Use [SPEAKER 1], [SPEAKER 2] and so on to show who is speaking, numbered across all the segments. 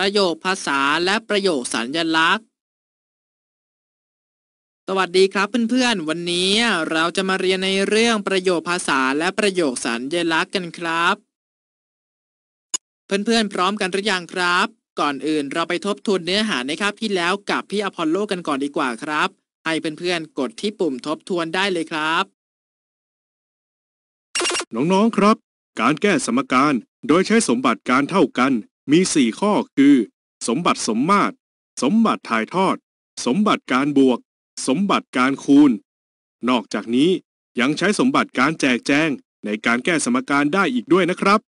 [SPEAKER 1] ประโยคภาษาและประโยคสัญลักษณ์ สวัสดีครับเพื่อน ๆ วันนี้เราจะมาเรียนในเรื่องประโยคภาษาและประโยคสัญลักษณ์กันครับ เพื่อนๆพร้อมกันหรือยังครับ ก่อนอื่นเราไปทบทวนเนื้อหาในครับที่แล้วกับพี่อพอลโลกันก่อนดีกว่าครับ ให้เพื่อน ๆ กดที่ปุ่มทบทวนได้เลยครับ น้องๆครับ การแก้สมการโดยใช้สมบัติการเท่ากันมี 4 ข้อคือ สมบัติสมมาตร สมบัติถ่ายทอด สมบัติการบวก สมบัติการคูณ นอกจากนี้ยังใช้สมบัติการแจกแจง ในการแก้สมการได้อีกด้วยนะครับ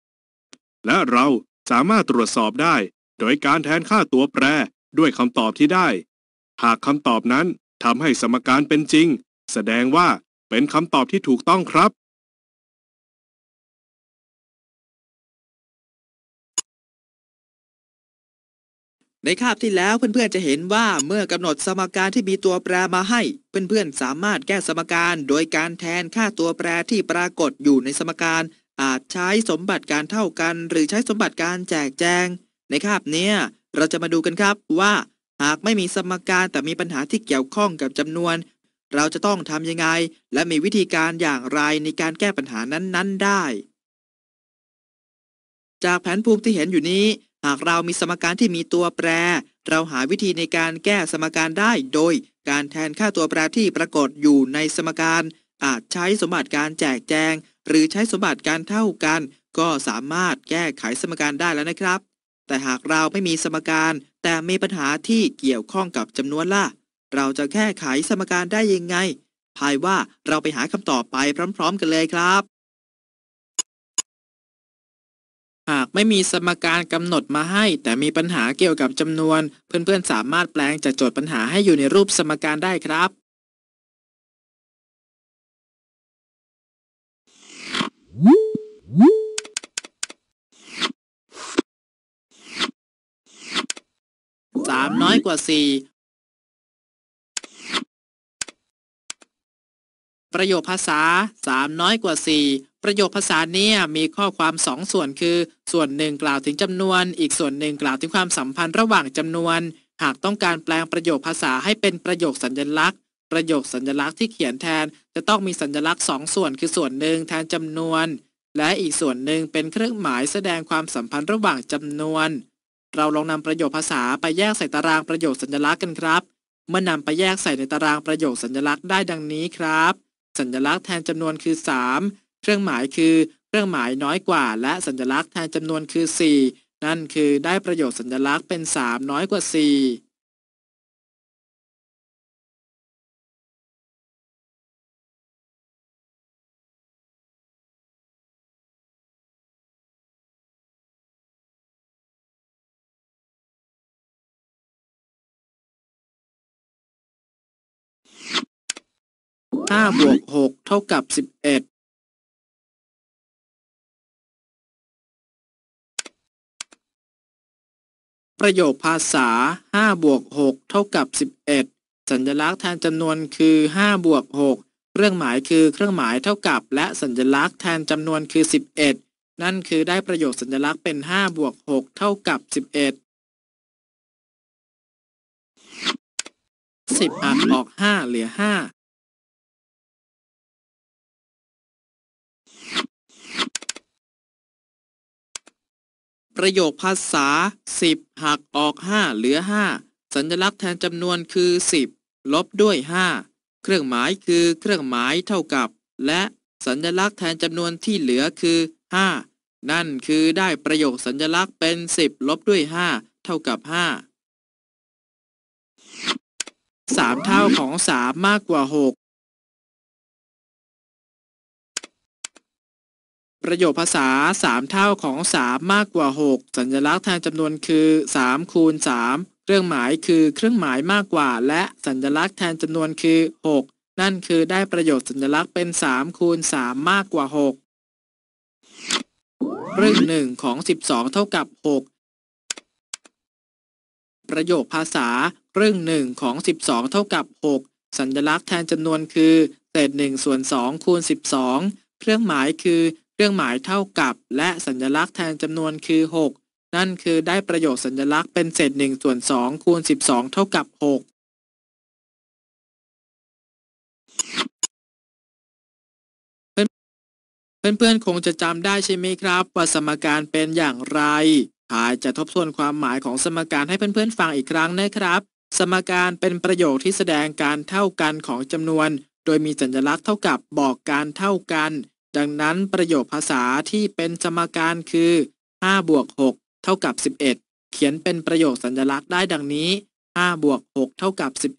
[SPEAKER 1] และเราสามารถตรวจสอบได้ โดยการแทนค่าตัวแปร ด้วยคำตอบที่ได้ หากคำตอบนั้นทำให้สมการเป็นจริง แสดงว่าเป็นคำตอบที่ถูกต้องครับในคาบที่แล้วเพื่อนๆจะเห็นว่าเมื่อกำหนดสมการที่มีตัวแปรมาให้เพื่อนๆสามารถแก้สมการโดยการแทนค่าตัวแปรที่ปรากฏอยู่ในสมการ อาจใช้สมบัติการเท่ากัน หรือใช้สมบัติการแจกแจง ในคาบนี้เราจะมาดูกันครับว่า หากไม่มีสมการแต่มีปัญหาที่เกี่ยวข้องกับจำนวน เราจะต้องทำยังไง และมีวิธีการอย่างไรในการแก้ปัญหานั้นๆได้ จากแผนภูมิที่เห็นอยู่นี้หากเรามีสมการที่มีตัวแปร เราหาวิธีในการแก้สมการได้โดยการแทนค่าตัวแปรที่ปรากฏอยู่ในสมการ อาจใช้สมบัติการแจกแจง หรือใช้สมบัติการเท่ากัน ก็สามารถแก้ไขสมการได้แล้วนะครับ แต่หากเราไม่มีสมการ แต่มีปัญหาที่เกี่ยวข้องกับจำนวนล่ะ เราจะแก้ไขสมการได้ยังไงภายว่าเราไปหาคำตอบไปพร้อมๆกันเลยครับหากไม่มีสมการกำหนดมาให้ แต่มีปัญหาเกี่ยวกับจำนวน เพื่อนๆ สามารถแปลงจากโจทย์ปัญหาให้อยู่ในรูปสมการได้ครับ
[SPEAKER 2] สามน้อยกว่าสี่
[SPEAKER 1] ประโยคภาษาสามน้อยกว่าสี่ประโยคภาษาเนี้ยมีข้อความสองส่วนคือ ส่วนหนึ่งกล่าวถึงจำนวนอีกส่วนหนึ่งกล่าวถึงความสัมพันธ์ระหว่างจำนวน หากต้องการแปลงประโยคภาษาให้เป็นประโยคสัญลักษณ์ ประโยคสัญลักษณ์ที่เขียนแทนจะต้องมีสัญลักษณ์สองส่วนคือส่วนหนึ่งแทนจำนวน และอีกส่วนหนึ่งเป็นเครื่องหมายแสดงความสัมพันธ์ระหว่างจำนวน เราลองนำประโยคภาษาไปแยกใส่ตารางประโยคสัญลักษณ์กันครับ เมื่อนำไปแยกใส่ในตารางประโยคสัญลักษณ์ได้ดังนี้ครับ สัญลักษณ์แทนจำนวนคือ 3เครื่องหมายคือเครื่องหมายน้อยกว่าและสัญลักษณ์แทนจำนวนคือ 4 นั่นคือได้ประโยชน์สัญลั
[SPEAKER 3] กษณ
[SPEAKER 2] ์เป็น 3 น้อยกว่า45บวก 6 เท่ากับ11ป
[SPEAKER 1] ระโยคภาษา5บวก6เท่ากับ11 สัญลักษณ์แทนจำนวนคือ5บวก6เครื่องหมายคือเครื่องหมายเท่ากับ และสัญลักษณ์แทนจำนวนคือ11 นั่นคือได้ประโยคสัญลักษณ์เป็น5บวก6เท่ากับ11 10
[SPEAKER 2] หักออก5เหลือ
[SPEAKER 1] ประโยคภาษา 10หักออก5เหลือ5สัญลักษณ์แทนจำนวนคือ 10 ลบด้วย 5 เครื่องหมายคือ เครื่องหมายเท่ากับ และสัญลักษณ์แทนจำนวนที่เหลือคือ5นั่นคือได้ประโยคสัญลักษณ์เป็น10ลบด้วย 5 เท่ากับ 5 3เท่าของ3มากกว่า 6ประโยคภาษา3เท่าของ3มากกว่า 6 สัญลักษณ์แทนจำนวนคือ3คูณ3เครื่องหมายคือ เครื่องหมายมากกว่า และสัญลักษณ์แทนจำนวนคือ 6 นั่นคือได้ประโยชน์สัญลักษณ์เป็น3คูณ3มากกว่า6เรื่องหนึ่งของ12เท่ากับ 6 ประโยคภาษาเรื่องหนึ่งของ12เท่ากับ 6 สัญลักษณ์แทนจำนวนคือเศษ1ส่วน2คูณ12เครื่องหมายคือครื่องหมายเท่ากับและสัญลักษณ์แทนจำนวนคือ 6 นั่นคือได้ประโยชน์สัญลักษณ์เป็นเศษ1ส่วน2คูณ12เท่ากับ6
[SPEAKER 2] เพื่อนๆคงจะ
[SPEAKER 3] จ
[SPEAKER 1] ำได้ใช่ไหมครับ ว่าสมการเป็นอย่างไรพายจะทบทวนความหมายของสมการให้เพื่อนๆฟังอีกครั้งนะครับ สมการเป็นประโยคที่แสดงการเท่ากันของจำนวน โดยมีสัญลักษณ์เท่ากับบอกการเท่ากันดังนั้นประโยคภาษาที่เป็นสมการคือ5บวก 6 เท่ากับ 11 เขียนเป็นประโยคสัญลักษณ์ได้ดังนี้5บวก6 เท่ากับ 11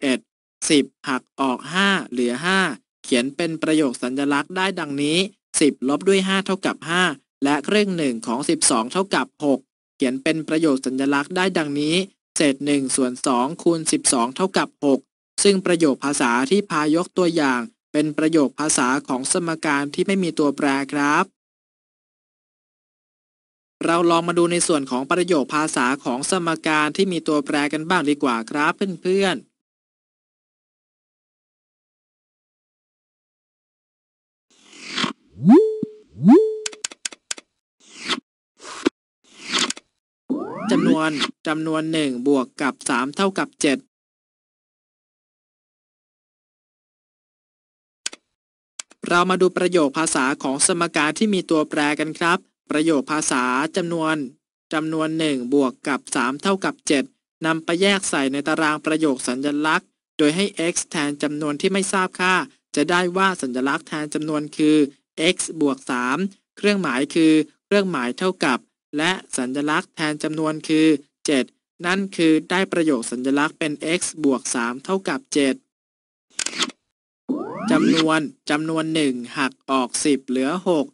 [SPEAKER 1] 10 หักออก 5 เหลือ 5 เขียนเป็นประโยคสัญลักษณ์ได้ดังนี้ 10 ลบด้วย 5 เท่ากับ 5 และเครื่องหนึ่งของ 12 เท่ากับ 6 เขียนเป็นประโยคสัญลักษณ์ได้ดังนี้ เศษ1ส่วน2คูณ 12 เท่ากับ 6 ซึ่งประโยคภาษาที่พายกตัวอย่างเป็นประโยคภาษาของสมการที่ไม่มีตัวแปรครับ เราลองมาดูในส่วนของประโยคภาษาของสมก
[SPEAKER 3] า
[SPEAKER 2] รที่มีตัวแปรกันบ้างดีกว่าครับเพื่อน
[SPEAKER 3] ๆจำนวนจำนวน
[SPEAKER 2] 1 บวกกับ 3 เท่ากับ 7
[SPEAKER 1] เรามาดูประโยคภาษาของสมการที่มีตัวแปรกันครับ ประโยคภาษาจำนวน จำนวน 1 บวกกับ 3 เท่ากับ 7นำไปแยกใส่ในตารางประโยคสัญญลักษณ์ โดยให้ x แทนจำนวนที่ไม่ทราบค่า จะได้ว่าสัญลักษณ์แทนจำนวนคือ x บวก 3 เครื่องหมายคือ เครื่องหมายเท่ากับ และสัญลักษณ์แทนจำนวนคือ 7 นั่นคือได้ประโยคสัญญลักษณ์เป็น x บวก3เท่ากับ7จำนวนจำนวนหนึ่งหักออกสิบเหลือหก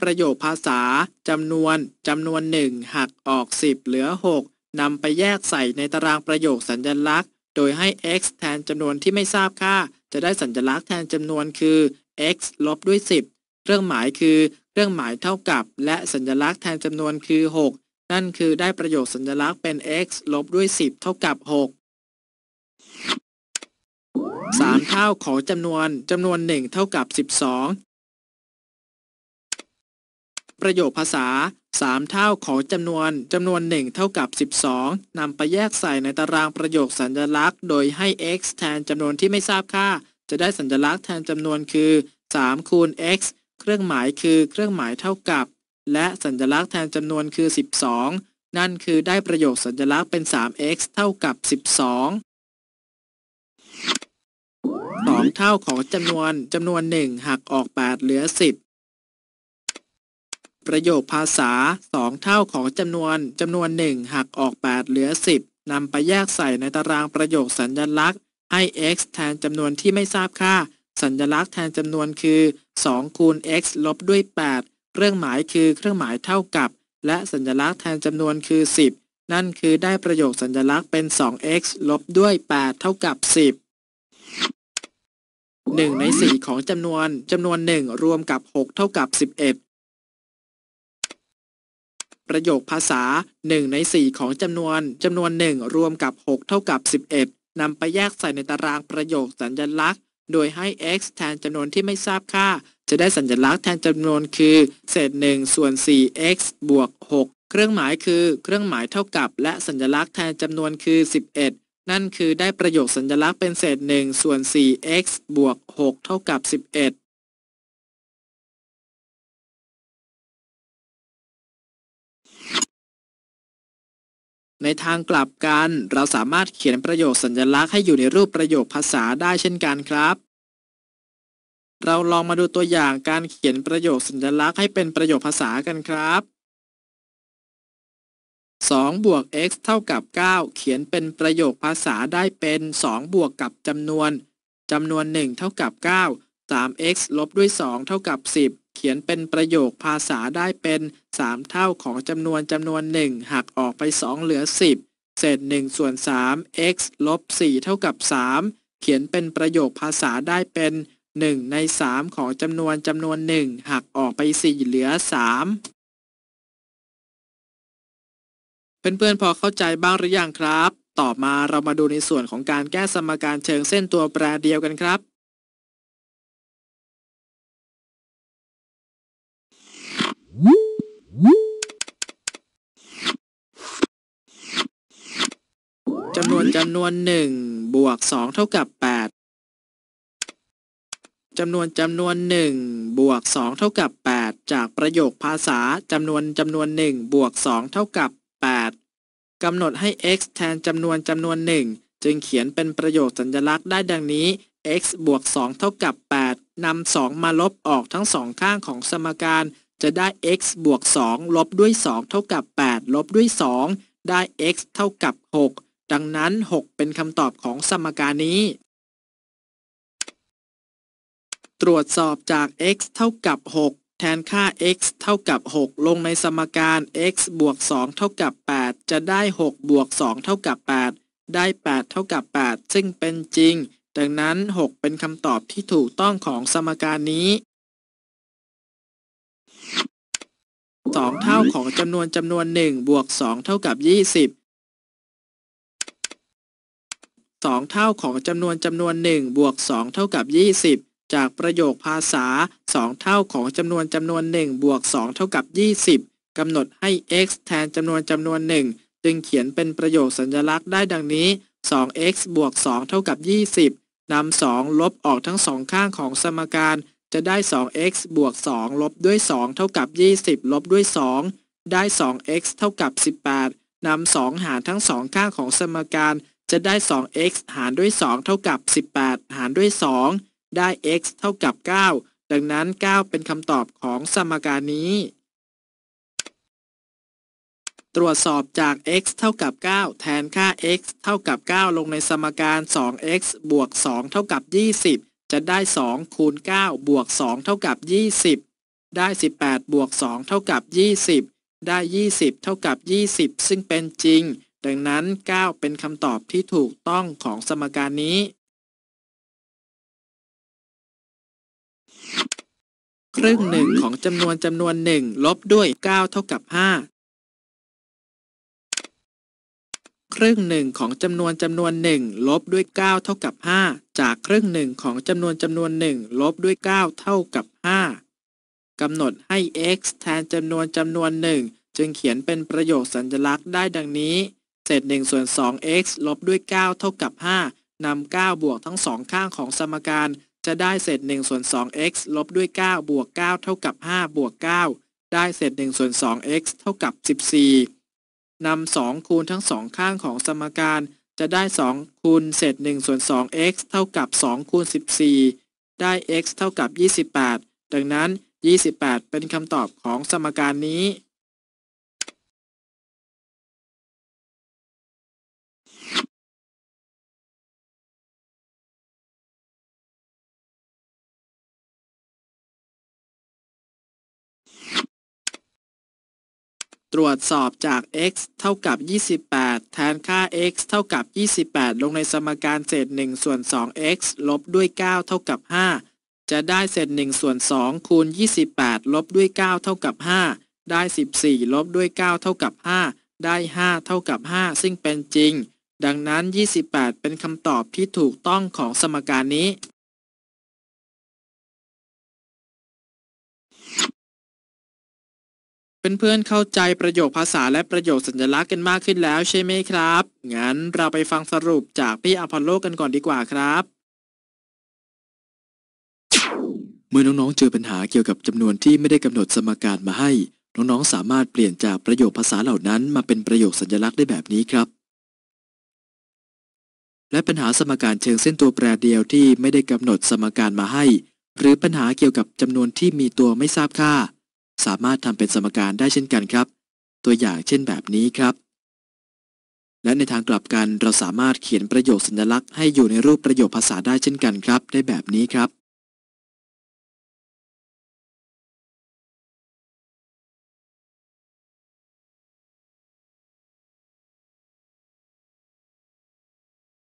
[SPEAKER 1] ประโยคภาษาจำนวน จำนวนหนึ่ง หักออกสิบเหลือหกนำไปแยกใส่ในตารางประโยคสัญลักษณ์ โดยให้ x แทนจำนวนที่ไม่ทราบค่า จะได้สัญลักษณ์แทนจำนวนคือ x ลบด้วย10เครื่องหมายคือ เครื่องหมายเท่ากับ และสัญลักษณ์แทนจำนวนคือ6นั่นคือได้ประโยคสัญลักษณ์เป็น x ลบด้วย10เท่ากับ6สามเท่าของจำนวนจำนวนหนึ่งเท่ากับสิบสองประโยคภาษาสามเท่าของจำนวนจำนวนหนึ่งเท่ากับสิบสองนำไปแยกใส่ในตารางประโยคสัญลักษณ์ โดยให้ x แทนจำนวนที่ไม่ทราบค่า จะได้สัญลักษณ์แทนจำนวนคือสามคูณ x เครื่องหมายคือเครื่องหมายเท่ากับและสัญลักษณ์แทนจำนวนคือ 12 นั่นคือได้ประโยคสัญลักษณ์เป็น 3x เท่ากับ12สองเท่าของจำนวนจำนวนหนึ่งหักออกแปดเหลือสิบประโยคภาษาสองเท่าของจำนวนจำนวนหนึ่งหักออกแปดเหลือสิบนำไปแยกใส่ในตารางประโยคสัญลักษณ์ ให้ x แทนจำนวนที่ไม่ทราบค่า สัญลักษณ์แทนจำนวนคือ2คูณ x ลบด้วย 8 เครื่องหมายคือเครื่องหมายเท่ากับ และสัญลักษณ์แทนจำนวนคือ 10 นั่นคือได้ประโยคสัญลักษณ์เป็น 2x ลบด้วย8เท่ากับ10หนึ่งในสี่ของจำนวนจำนวนหนึ่งรวมกับหกเท่ากับสิบเอ็ดประโยคภาษาหนึ่งในสี่ของจำนวนจำนวนหนึ่งรวมกับหกเท่ากับสิบเอ็ดนำไปแยกใส่ในตารางประโยคสัญลักษณ์ โดยให้ x แทนจำนวนที่ไม่ทราบค่า จะได้สัญลักษณ์แทนจำนวนคือเศษหนึ่งส่วน 4x บวก 6 เครื่องหมายคือเครื่องหมายเท่ากับ และสัญลักษณ์แทนจำนวนคือ 11นั่นคือได้ประโยคสัญลักษณ์เป็นเศษ1ส่วน 4x บวก6เท่ากับ11 ในทางกลับกันเราสามารถเขียนประโยคสัญลักษณ์ให้อยู่ในรูปประโยคภาษาได้เช่นกันครับ เราลองมาดูตัวอย่างการเขียนประโยคสัญลักษณ์ให้เป็นประโยคภาษากันครับ2 บวก x เท่ากับ 9 เขียนเป็นประโยคภาษาได้เป็น 2 บวกกับจำนวนจำนวน 1 เท่ากับ 9 3x ลบด้วย 2 เท่ากับ 10 เขียนเป็นประโยคภาษาได้เป็น 3 เท่าของจำนวนจำนวน 1หักออกไป 2 เหลือ 10 เศษ1ส่วน 3 x ลบ4เท่ากับ 3 เขียนเป็นประโยคภาษาได้เป็น 1 ใน 3 ของจำนวนจำนวน
[SPEAKER 3] 1หักออกไป 4 เหลือ3เพื่อนๆพอเข้าใจบ้างหรือยังครับ ต่อมาเรามาดูในส่วนของการแก้สมการเช
[SPEAKER 2] ิงเส้นตัวแปรเดียวกันครับ
[SPEAKER 3] จำนวนจำนวน1บวก2เท่า
[SPEAKER 1] กับ8จำนวนจำนวน1บวก2เท่ากับ8จากประโยคภาษาจำนวนจำนวน1บวก2เท่ากับกำหนดให้ x แทนจำนวนจำนวนหนึ่งจึงเขียนเป็นประโยคสัญลักษณ์ได้ดังนี้ x บวก 2 เท่ากับ 8นำ 2 มาลบออกทั้งสองข้างของสมการ จะได้ x บวก 2 ลบด้วย 2 เท่ากับ 8 ลบด้วย 2 ได้ x เท่ากับ 6 ดังนั้น 6 เป็นคำตอบของสมการนี้
[SPEAKER 3] ตรวจสอบจาก x เท่ากับ
[SPEAKER 1] 6แทนค่า x เท่ากับ 6 ลงในสมการ x บวก 2 เท่ากับ 8 จะได้ 6 บวก 2 เท่ากับ 8 ได้ 8 เท่ากับ 8 ซึ่งเป็นจริง ดังนั้น 6 เป็นคำตอบที่ถูกต้องของสมการนี้
[SPEAKER 3] 2 เท่าของจำนวนจำนวน1บวก 2 เท
[SPEAKER 1] ่ากับ 20 2 เท่าของจำนวนจำนวน1บวก 2 เท่ากับ 20จากประโยคภาษา 2 เท่าของจำนวนจำนวน 1 บวก 2 เท่ากับ 20กำหนดให้ x แทนจำนวนจำนวน 1จึงเขียนเป็นประโยคสัญลักษณ์ได้ดังนี้ 2x บวก 2 เท่ากับ 20นำ2ลบออกทั้งสองข้างของสมการ จะได้ 2x บวก 2 ลบด้วย 2 เท่ากับ 20 ลบด้วย 2 ได้ 2x เท่ากับ 18นำ2หารทั้งสองข้างของสมการ จะได้ 2x หารด้วย2เท่ากับ 18 หารด้วย 2ได้ x เท่ากับ 9 ดังนั้น 9 เป็นคำตอบของสมการนี้ ตรวจสอบจาก x เท่ากับ 9 แทนค่า x เท่ากับ 9 ลงในสมการ 2x บวก 2 เท่ากับ 20 จะได้ 2 คูณ 9 บวก 2 เท่ากับ 20 ได้ 18 บวก 2 เท่ากับ 20 ได้ 20เท่ากับ 20 ซึ่งเป็นจริง ดังนั้น 9 เป็นคำตอบที่ถูกต้องของสมการนี้
[SPEAKER 2] ครึ่งหนึ่งของจำนวนจำนวนหนึ่งลบด้วย 9 เท่ากับ 5
[SPEAKER 1] ครึ่งหนึ่งของจำนวนจำนวนหนึ่งลบด้วย 9 เท่ากับ 5 จากครึ่งหนึ่งของจำนวนจำนวนหนึ่งลบด้วย 9 เท่ากับ 5กำหนดให้ x แทนจำนวนจำนวนหนึ่งจึงเขียนเป็นประโยคสัญลักษณ์ได้ดังนี้ เศษ1ส่วน 2x ลบด้วย 9 เท่ากับ 5นำ9บวกทั้งสองข้างของสมการจะได้เศษ1ส่วน 2x ลบด้วย 9 บวก 9 เท่ากับ5บวก 9 ได้เศษ1ส่วน 2x เท่ากับ14นำ2คูณทั้งสองข้างของสมการ จะได้2คูณเศษ1ส่วน 2x เท่ากับ2คูณ14 ได้ x เท่ากับ 28 ดังนั้น 28 เป็นคำตอบของสมการนี้ตรวจสอบจาก x เท่ากับ 28 แทนค่า x เท่ากับ 28 ลงในสมการเศษ1ส่วน 2x ลบด้วย9เท่ากับ5จะได้เศษ1ส่วน2คูณ28 ลบด้วย9เท่ากับ5ได้ 14ลบด้วย9เท่ากับ5ได้5เท่ากับ5ซึ่งเป็นจริง ดังนั้น 28 เป็นคำตอบที่ถูกต้อง
[SPEAKER 2] ของสมการนี้
[SPEAKER 1] เพื่อนๆ เข้าใจประโยคภาษาและประโยคสัญลักษณ์กันมากขึ้นแล้วใช่ไหมครับ งั้นเราไปฟังสรุปจากพี่อพอลโลกันก่อนดีกว่าครับ เมื่อน้องๆ เจอปัญหาเกี่ยวกับจำนวนที่ไม่ได้กำหนดสมการมาให้ น้องๆ สามารถเปลี่ยนจากประโยคภาษาเหล่านั้นมาเป็นประโยคสัญลักษณ์ได้แบบนี้ครับ และปัญหาสมการเชิงเส้นตัวแปรเดียวที่ไม่ได้กำหนดสมการมาให้ หรือปัญหาเกี่ยวกับจำนวนที่มีตัวไม่ทราบค่าสามารถทำเป็นสมการได้เช่นกันครับ ตัวอย่างเช่นแบบนี้ครับ และในทางกลับกันเราสามารถเขียนประโยคสัญลักษณ์ให้อยู่ในรูปประโย
[SPEAKER 3] ค
[SPEAKER 2] ภาษาได้เช่นกันครับ ได้แบบนี้ครับ